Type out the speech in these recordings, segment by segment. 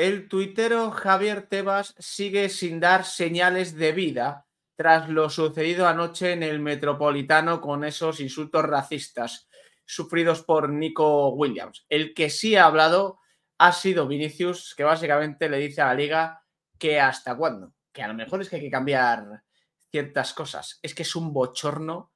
El tuitero Javier Tebas sigue sin dar señales de vida tras lo sucedido anoche en el Metropolitano con esos insultos racistas sufridos por Nico Williams. El que sí ha hablado ha sido Vinicius, que básicamente le dice a la liga que hasta cuándo, que a lo mejor es que hay que cambiar ciertas cosas. Es que es un bochorno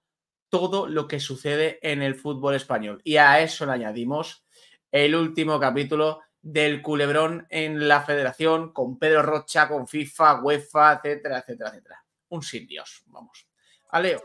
todo lo que sucede en el fútbol español. Y a eso le añadimos el último capítulo del culebrón en la federación con Pedro Rocha, con FIFA, UEFA, etcétera, etcétera, etcétera. Un sin Dios, vamos. A Leo.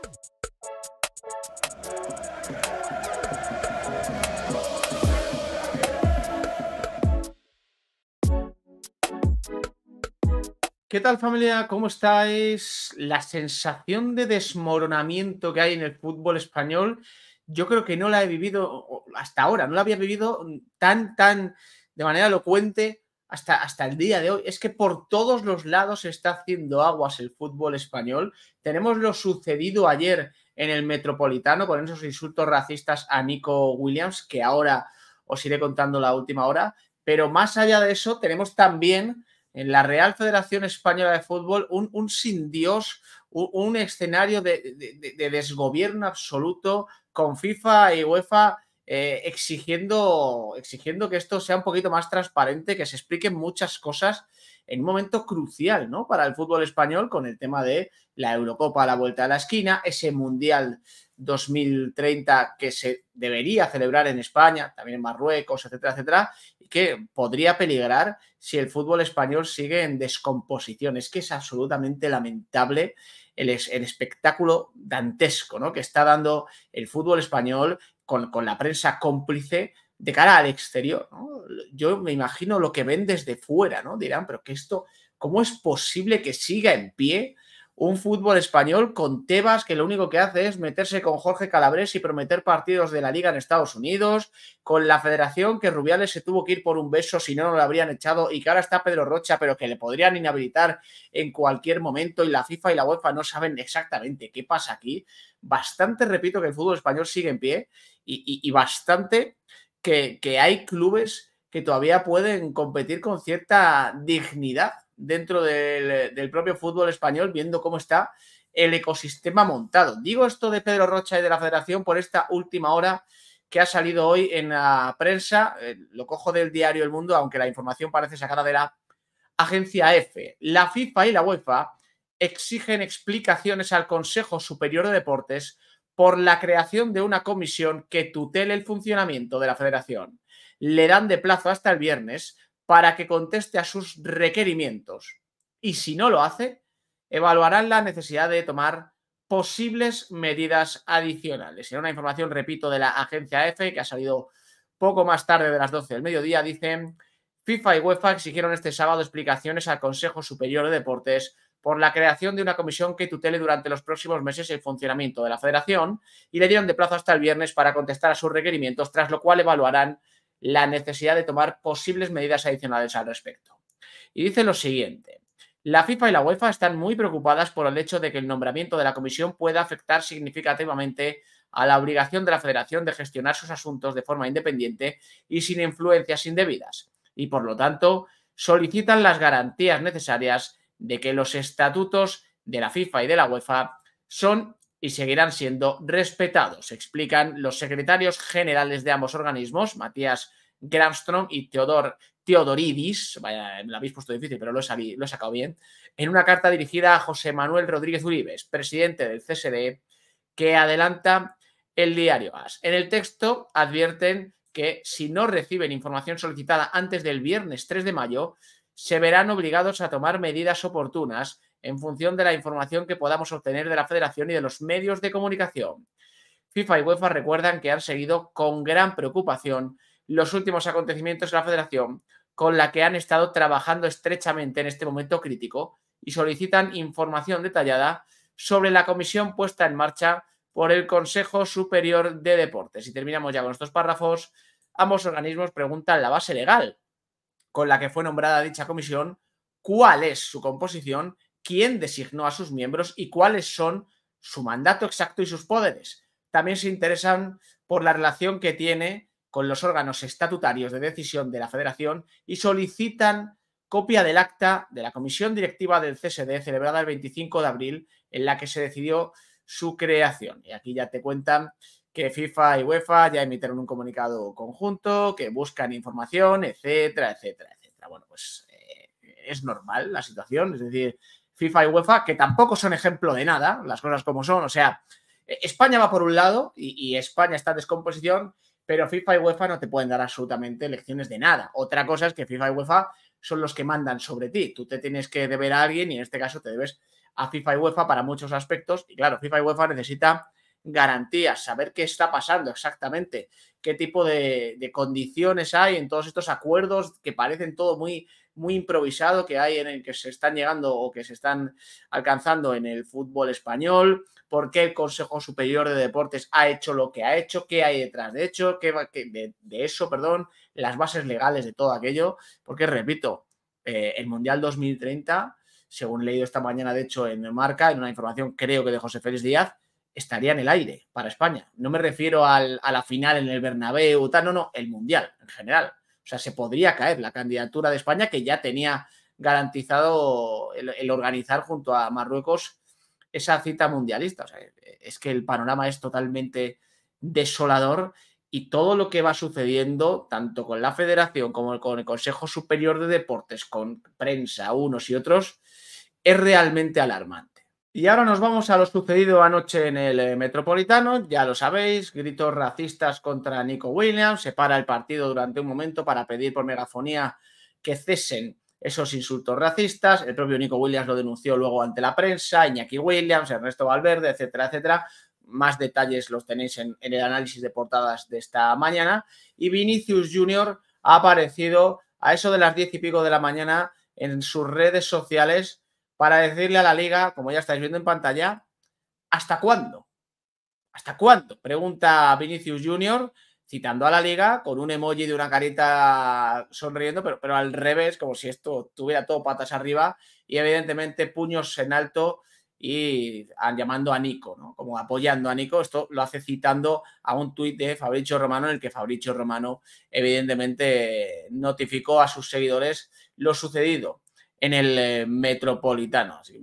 ¿Qué tal familia? ¿Cómo estáis? La sensación de desmoronamiento que hay en el fútbol español, yo creo que no la he vivido hasta ahora, no la había vivido tan, tan, de manera elocuente hasta, hasta el día de hoy. Es que por todos los lados está haciendo aguas el fútbol español. Tenemos lo sucedido ayer en el Metropolitano con esos insultos racistas a Nico Williams, que ahora os iré contando la última hora. Pero más allá de eso, tenemos también en la Real Federación Española de Fútbol un, sin Dios, un, escenario de, desgobierno absoluto con FIFA y UEFA eh, exigiendo, exigiendo que esto sea un poquito más transparente, que se expliquen muchas cosas en un momento crucial ¿no? para el fútbol español con el tema de la Eurocopa a la vuelta de la esquina, ese Mundial 2030 que se debería celebrar en España, también en Marruecos, etcétera, etcétera, y que podría peligrar si el fútbol español sigue en descomposición. Es que es absolutamente lamentable el, el, espectáculo dantesco ¿no? que está dando el fútbol español con, la prensa cómplice de cara al exterior. Yo me imagino lo que ven desde fuera, ¿no? Dirán, pero que esto, ¿cómo es posible que siga en pie? un fútbol español con Tebas que lo único que hace es meterse con Jorge Calabrés y prometer partidos de la liga en Estados Unidos, con la federación que Rubiales se tuvo que ir por un beso, si no, no lo habrían echado, y que ahora está Pedro Rocha, pero que le podrían inhabilitar en cualquier momento, y la FIFA y la UEFA no saben exactamente qué pasa aquí. Bastante, repito, que el fútbol español sigue en pie y, bastante que hay clubes que todavía pueden competir con cierta dignidad dentro del, propio fútbol español, viendo cómo está el ecosistema montado. Digo esto de Pedro Rocha y de la Federación por esta última hora que ha salido hoy en la prensa. Eh, lo cojo del diario El Mundo, aunque la información parece sacada de la agencia F. La FIFA y la UEFA exigen explicaciones al Consejo Superior de Deportes por la creación de una comisión que tutele el funcionamiento de la federación. Le dan de plazo hasta el viernes para que conteste a sus requerimientos. Y si no lo hace, evaluarán la necesidad de tomar posibles medidas adicionales. Y una información, repito, de la agencia EFE, e, que ha salido poco más tarde de las 12 del mediodía, dicen, FIFA y UEFA exigieron este sábado explicaciones al Consejo Superior de Deportes por la creación de una comisión que tutele durante los próximos meses el funcionamiento de la federación y le dieron de plazo hasta el viernes para contestar a sus requerimientos, tras lo cual evaluarán la necesidad de tomar posibles medidas adicionales al respecto. Y dice lo siguiente. La FIFA y la UEFA están muy preocupadas por el hecho de que el nombramiento de la comisión pueda afectar significativamente a la obligación de la federación de gestionar sus asuntos de forma independiente y sin influencias indebidas, y por lo tanto solicitan las garantías necesarias de que los estatutos de la FIFA y de la UEFA son y seguirán siendo respetados, explican los secretarios generales de ambos organismos, Matías Granstrom y Teodoridis, vaya, me lo habéis puesto difícil, pero lo he, lo sacado bien, en una carta dirigida a José Manuel Rodríguez Uribe presidente del CSD, que adelanta el diario AS. En el texto advierten que si no reciben información solicitada antes del viernes 3 de mayo, se verán obligados a tomar medidas oportunas en función de la información que podamos obtener de la federación y de los medios de comunicación. FIFA y UEFA recuerdan que han seguido con gran preocupación los últimos acontecimientos de la federación con la que han estado trabajando estrechamente en este momento crítico y solicitan información detallada sobre la comisión puesta en marcha por el Consejo Superior de Deportes. Y terminamos ya con estos párrafos. Ambos organismos preguntan la base legal con la que fue nombrada dicha comisión, cuál es su composición quién designó a sus miembros y cuáles son su mandato exacto y sus poderes. También se interesan por la relación que tiene con los órganos estatutarios de decisión de la Federación y solicitan copia del acta de la Comisión Directiva del CSD celebrada el 25 de abril en la que se decidió su creación. Y aquí ya te cuentan que FIFA y UEFA ya emitieron un comunicado conjunto, que buscan información, etcétera, etcétera, etcétera. Bueno, pues eh, es normal la situación, es decir, FIFA y UEFA, que tampoco son ejemplo de nada, las cosas como son. O sea, e-, España va por un lado y, España está en descomposición, pero FIFA y UEFA no te pueden dar absolutamente lecciones de nada. Otra cosa es que FIFA y UEFA son los que mandan sobre ti. Tú te tienes que deber a alguien y en este caso te debes a FIFA y UEFA para muchos aspectos. Y claro, FIFA y UEFA necesita garantías, saber qué está pasando exactamente, qué tipo de, condiciones hay en todos estos acuerdos que parecen todo muy muy improvisado que hay en el que se están llegando o que se están alcanzando en el fútbol español, por qué el Consejo Superior de Deportes ha hecho lo que ha hecho, qué hay detrás de hecho, de, eso, perdón, las bases legales de todo aquello, porque repito, eh, el Mundial 2030, según leído esta mañana, de hecho, en Marca, en una información creo que de José Félix Díaz, estaría en el aire para España. No me refiero al, a la final en el Bernabéu, tal, no, no, el Mundial en general. O sea, se podría caer la candidatura de España que ya tenía garantizado el, organizar junto a Marruecos esa cita mundialista. O sea, es que el panorama es totalmente desolador y todo lo que va sucediendo, tanto con la federación como con el Consejo Superior de Deportes, con prensa, unos y otros, es realmente alarmante. Y ahora nos vamos a lo sucedido anoche en el eh, Metropolitano. Ya lo sabéis, gritos racistas contra Nico Williams. Se para el partido durante un momento para pedir por megafonía que cesen esos insultos racistas. El propio Nico Williams lo denunció luego ante la prensa. Iñaki Williams, Ernesto Valverde, etcétera, etcétera. Más detalles los tenéis en, el análisis de portadas de esta mañana. Y Vinicius Junior ha aparecido a eso de las diez y pico de la mañana en sus redes sociales para decirle a la liga, como ya estáis viendo en pantalla, ¿hasta cuándo? ¿Hasta cuándo? Pregunta Vinicius Junior, citando a la liga con un emoji de una carita sonriendo, pero, pero al revés, como si esto tuviera todo patas arriba y evidentemente puños en alto y llamando a Nico, ¿no? como apoyando a Nico. Esto lo hace citando a un tuit de Fabricio Romano en el que Fabricio Romano evidentemente notificó a sus seguidores lo sucedido en el eh, Metropolitano. Así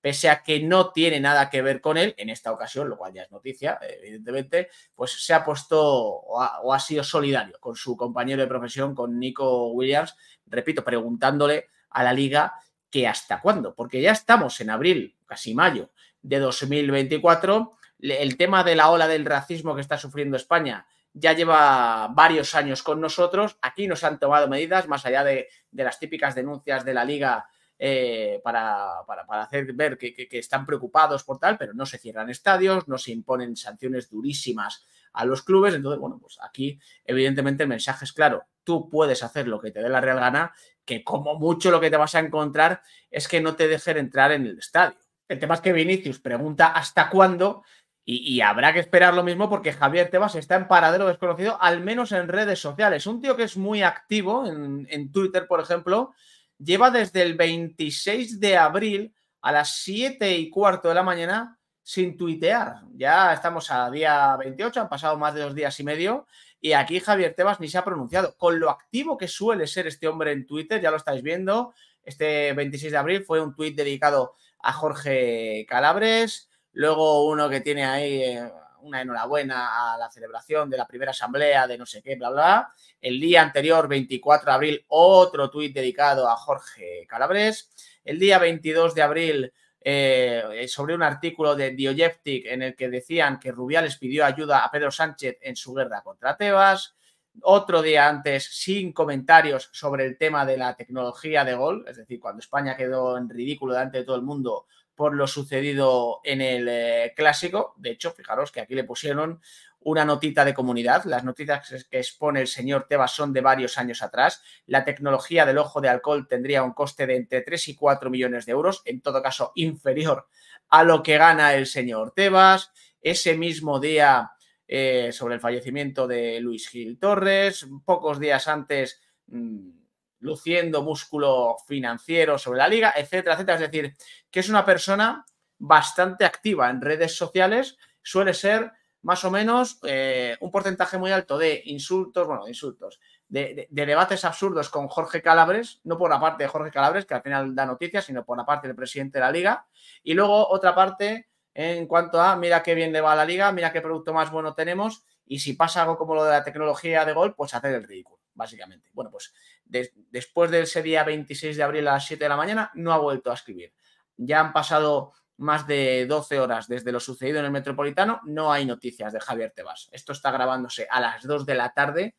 pese a que no tiene nada que ver con él en esta ocasión, lo cual ya es noticia, evidentemente, pues se ha puesto o ha, o ha sido solidario con su compañero de profesión, con Nico Williams, repito, preguntándole a la liga que hasta cuándo, porque ya estamos en abril, casi mayo de 2024, el tema de la ola del racismo que está sufriendo España ya lleva varios años con nosotros. Aquí nos han tomado medidas, más allá de, las típicas denuncias de la liga eh, para, para, hacer ver que, que, están preocupados por tal, pero no se cierran estadios, no se imponen sanciones durísimas a los clubes. Entonces, bueno, pues aquí evidentemente el mensaje es claro, tú puedes hacer lo que te dé la real gana, que como mucho lo que te vas a encontrar es que no te dejen entrar en el estadio. El tema es que Vinicius pregunta hasta cuándo y, habrá que esperar lo mismo porque Javier Tebas está en paradero desconocido, al menos en redes sociales. Un tío que es muy activo en, en Twitter, por ejemplo, lleva desde el 26 de abril a las 7 y cuarto de la mañana sin tuitear. Ya estamos a día 28, han pasado más de dos días y medio y aquí Javier Tebas ni se ha pronunciado. Con lo activo que suele ser este hombre en Twitter, ya lo estáis viendo, este 26 de abril fue un tuit dedicado a Jorge Calabres, Luego uno que tiene ahí eh, una enhorabuena a la celebración de la primera asamblea de no sé qué, bla, bla. El día anterior, 24 de abril, otro tuit dedicado a Jorge Calabres. El día 22 de abril, eh, eh, sobre un artículo de dioyeptic en el que decían que Rubiales pidió ayuda a Pedro Sánchez en su guerra contra Tebas. Otro día antes, sin comentarios sobre el tema de la tecnología de gol, es decir, cuando España quedó en ridículo delante de todo el mundo por lo sucedido en el eh, clásico. De hecho, fijaros que aquí le pusieron una notita de comunidad. Las noticias que expone el señor Tebas son de varios años atrás. La tecnología del ojo de alcohol tendría un coste de entre 3 y 4 millones de euros, en todo caso inferior a lo que gana el señor Tebas. Ese mismo día, eh, sobre el fallecimiento de Luis Gil Torres, pocos días antes... Mm, luciendo músculo financiero sobre la liga, etcétera, etcétera. Es decir, que es una persona bastante activa en redes sociales, suele ser más o menos eh, un porcentaje muy alto de insultos, bueno, de insultos, de, debates absurdos con Jorge Calabres, no por la parte de Jorge Calabres, que al final da noticias, sino por la parte del presidente de la liga. Y luego otra parte en cuanto a, mira qué bien le va a la liga, mira qué producto más bueno tenemos, y si pasa algo como lo de la tecnología de gol, pues hacer el ridículo básicamente. Bueno, pues después de ese día 26 de abril a las 7 de la mañana, no ha vuelto a escribir. Ya han pasado más de 12 horas desde lo sucedido en el Metropolitano, no hay noticias de Javier Tebas. Esto está grabándose a las 2 de la tarde,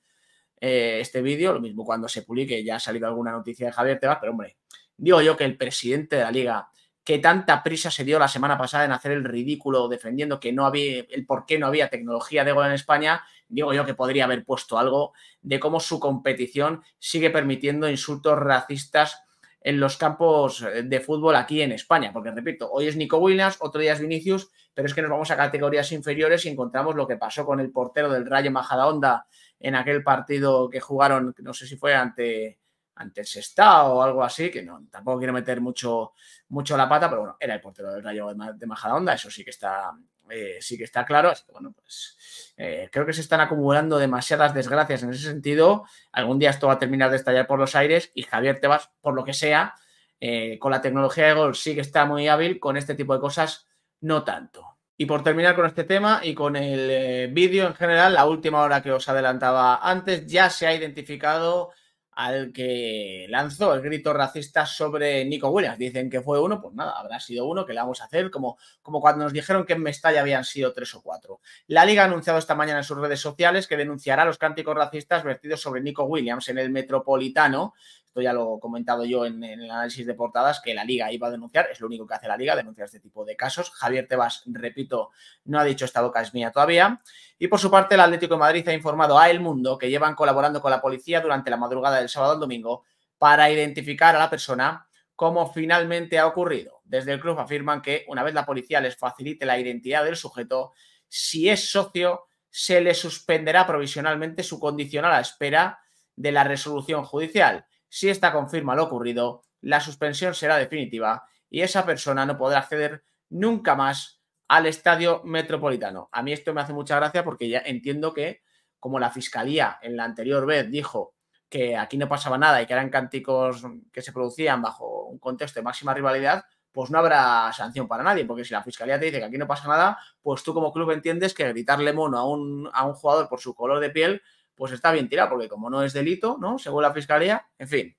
eh, este vídeo, lo mismo cuando se publique, ya ha salido alguna noticia de Javier Tebas, pero hombre, digo yo que el presidente de la liga que tanta prisa se dio la semana pasada en hacer el ridículo defendiendo que no había, el por qué no había tecnología de gol en España, digo yo que podría haber puesto algo de cómo su competición sigue permitiendo insultos racistas en los campos eh, de fútbol aquí en España. Porque, repito, hoy es Nico Williams, otro día es Vinicius, pero es que nos vamos a categorías inferiores y encontramos lo que pasó con el portero del Rayo Majadahonda en aquel partido que jugaron, no sé si fue ante antes está o algo así, que no, tampoco quiero meter mucho, mucho la pata, pero bueno, era el portero del Rayo de Majadahonda, eso sí que está, eh, sí que está claro, bueno, pues eh, creo que se están acumulando demasiadas desgracias en ese sentido, algún día esto va a terminar de estallar por los aires y Javier Tebas, por lo que sea, eh, con la tecnología de gol sí que está muy hábil, con este tipo de cosas no tanto. Y por terminar con este tema y con el vídeo en general, la última hora que os adelantaba antes, ya se ha identificado al que lanzó el grito racista sobre Nico Williams. Dicen que fue uno, pues nada, habrá sido uno que le vamos a hacer, como, como cuando nos dijeron que en Mestalla habían sido tres o cuatro. La liga ha anunciado esta mañana en sus redes sociales que denunciará los cánticos racistas vertidos sobre Nico Williams en el Metropolitano, esto ya lo he comentado yo en, el análisis de portadas, que la liga iba a denunciar, es lo único que hace la liga, denunciar este tipo de casos. Javier Tebas, repito, no ha dicho esta boca es mía todavía. Y por su parte, el Atlético de Madrid ha informado a El Mundo que llevan colaborando con la policía durante la madrugada del sábado al domingo para identificar a la persona como finalmente ha ocurrido. Desde el club afirman que una vez la policía les facilite la identidad del sujeto, si es socio, se le suspenderá provisionalmente su condición a la espera de la resolución judicial. Si esta confirma lo ocurrido, la suspensión será definitiva y esa persona no podrá acceder nunca más al estadio metropolitano. A mí esto me hace mucha gracia porque ya entiendo que, como la fiscalía en la anterior vez dijo que aquí no pasaba nada y que eran cánticos que se producían bajo un contexto de máxima rivalidad, pues no habrá sanción para nadie, porque si la fiscalía te dice que aquí no pasa nada, pues tú como club entiendes que gritarle mono a un, a un jugador por su color de piel pues está bien tirado, porque como no es delito, ¿no? Según la fiscalía, en fin.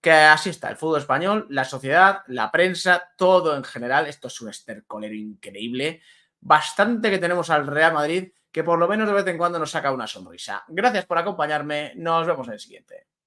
Que así está el fútbol español, la sociedad, la prensa, todo en general. Esto es un estercolero increíble. Bastante que tenemos al Real Madrid, que por lo menos de vez en cuando nos saca una sonrisa. Gracias por acompañarme. Nos vemos en el siguiente.